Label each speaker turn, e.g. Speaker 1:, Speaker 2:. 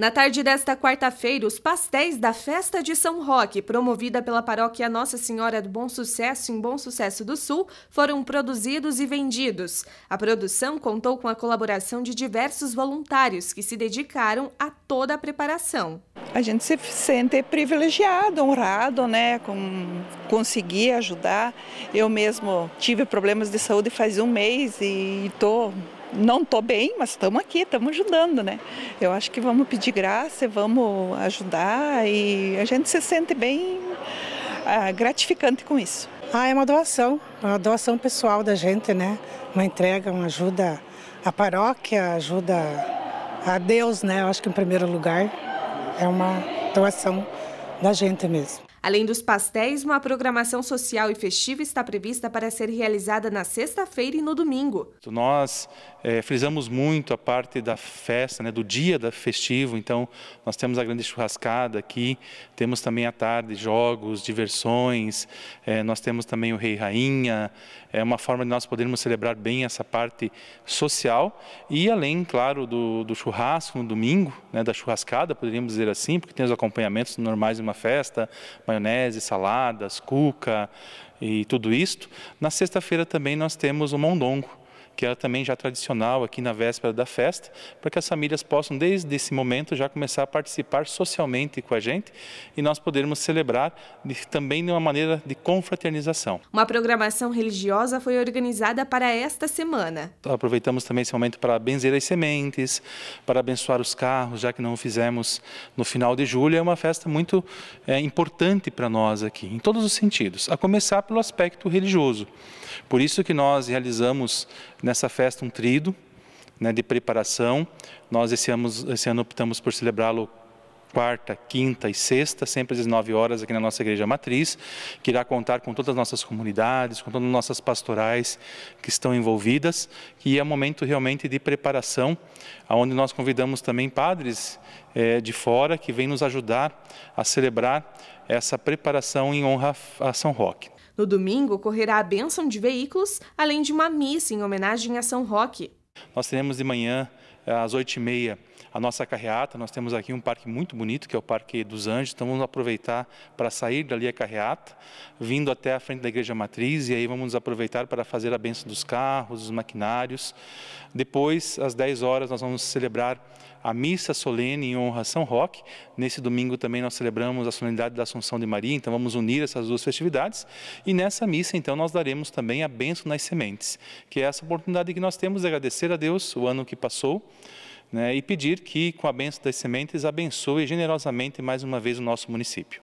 Speaker 1: Na tarde desta quarta-feira, os pastéis da Festa de São Roque, promovida pela paróquia Nossa Senhora do Bom Sucesso em Bom Sucesso do Sul, foram produzidos e vendidos. A produção contou com a colaboração de diversos voluntários que se dedicaram a toda a preparação.
Speaker 2: A gente se sente privilegiado, honrado, né, com conseguir ajudar. Eu mesmo tive problemas de saúde faz um mês e estou tô não estou bem, mas estamos aqui, estamos ajudando, né? Eu acho que vamos pedir graça, vamos ajudar e a gente se sente bem ah, gratificante com isso. Ah, é uma doação, uma doação pessoal da gente, né? Uma entrega, uma ajuda à paróquia, ajuda a Deus, né? Eu acho que em primeiro lugar é uma doação da gente mesmo.
Speaker 1: Além dos pastéis, uma programação social e festiva está prevista para ser realizada na sexta-feira e no domingo.
Speaker 3: Nós é, frisamos muito a parte da festa, né, do dia da festivo, então nós temos a grande churrascada aqui, temos também à tarde jogos, diversões, é, nós temos também o Rei Rainha, é uma forma de nós podermos celebrar bem essa parte social e além, claro, do, do churrasco no domingo, né, da churrascada, poderíamos dizer assim, porque tem os acompanhamentos normais de uma festa, maionese, saladas, cuca e tudo isto. Na sexta-feira também nós temos o mondongo, que é também já tradicional aqui na véspera da festa, para que as famílias possam, desde esse momento, já começar a participar socialmente com a gente e nós podermos celebrar de, também de uma maneira de confraternização.
Speaker 1: Uma programação religiosa foi organizada para esta semana.
Speaker 3: Então, aproveitamos também esse momento para benzer as sementes, para abençoar os carros, já que não o fizemos no final de julho. É uma festa muito é, importante para nós aqui, em todos os sentidos, a começar pelo aspecto religioso. Por isso que nós realizamos né, nessa festa um trido né, de preparação. Nós esse ano, esse ano optamos por celebrá-lo quarta, quinta e sexta, sempre às 19 horas aqui na nossa igreja matriz, que irá contar com todas as nossas comunidades, com todas as nossas pastorais que estão envolvidas, e é um momento realmente de preparação, aonde nós convidamos também padres é, de fora que vêm nos ajudar a celebrar essa preparação em honra a São Roque.
Speaker 1: No domingo, ocorrerá a benção de veículos, além de uma missa em homenagem a São Roque.
Speaker 3: Nós teremos de manhã, eh, às 8h30, a nossa carreata. Nós temos aqui um parque muito bonito, que é o Parque dos Anjos. Então vamos aproveitar para sair dali a carreata, vindo até a frente da Igreja Matriz, e aí vamos aproveitar para fazer a benção dos carros, dos maquinários. Depois, às 10 horas, nós vamos celebrar a missa solene em honra a São Roque. Nesse domingo também nós celebramos a solenidade da Assunção de Maria, então vamos unir essas duas festividades. E nessa missa, então, nós daremos também a benção nas sementes, que é essa oportunidade que nós temos de agradecer a Deus o ano que passou né, e pedir que, com a benção das sementes, abençoe generosamente mais uma vez o nosso município.